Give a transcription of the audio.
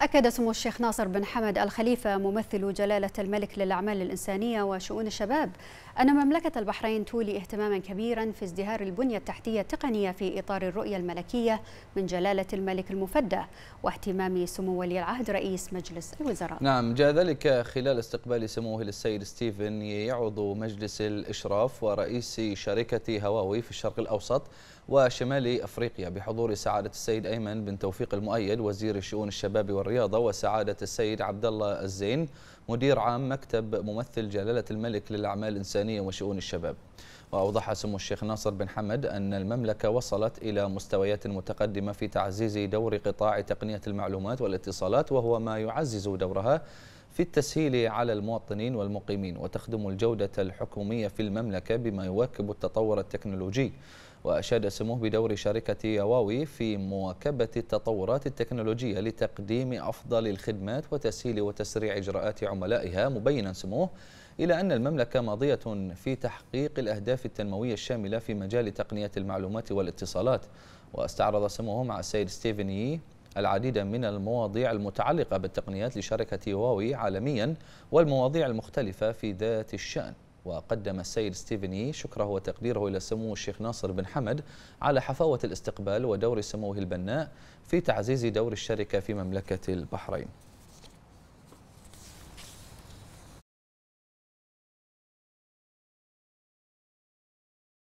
أكد سمو الشيخ ناصر بن حمد الخليفة ممثل جلالة الملك للأعمال الإنسانية وشؤون الشباب أن مملكة البحرين تولي اهتماما كبيرا في ازدهار البنية التحتية التقنية في إطار الرؤية الملكية من جلالة الملك المفدى واهتمام سمو ولي العهد رئيس مجلس الوزراء نعم جاء ذلك خلال استقبال سموه للسيد ستيفن يعضو مجلس الإشراف ورئيس شركة هواوي في الشرق الأوسط وشمال أفريقيا بحضور سعادة السيد أيمن بن توفيق المؤيد وزير شؤون الشباب والرئيس الرياضة وسعادة السيد عبد الله الزين مدير عام مكتب ممثل جلالة الملك للأعمال الإنسانية وشؤون الشباب وأوضح سمو الشيخ ناصر بن حمد أن المملكة وصلت إلى مستويات متقدمة في تعزيز دور قطاع تقنية المعلومات والاتصالات وهو ما يعزز دورها في التسهيل على المواطنين والمقيمين وتخدم الجودة الحكومية في المملكة بما يواكب التطور التكنولوجي وأشاد سموه بدور شركة يواوي في مواكبة التطورات التكنولوجية لتقديم أفضل الخدمات وتسهيل وتسريع إجراءات عملائها مبينا سموه إلى أن المملكة ماضية في تحقيق الأهداف التنموية الشاملة في مجال تقنية المعلومات والاتصالات واستعرض سموه مع السيد ستيفن يي العديد من المواضيع المتعلقة بالتقنيات لشركة هواوي عالميا والمواضيع المختلفة في ذات الشأن وقدم السيد ستيفني شكره وتقديره إلى سمو الشيخ ناصر بن حمد على حفاوة الاستقبال ودور سموه البناء في تعزيز دور الشركة في مملكة البحرين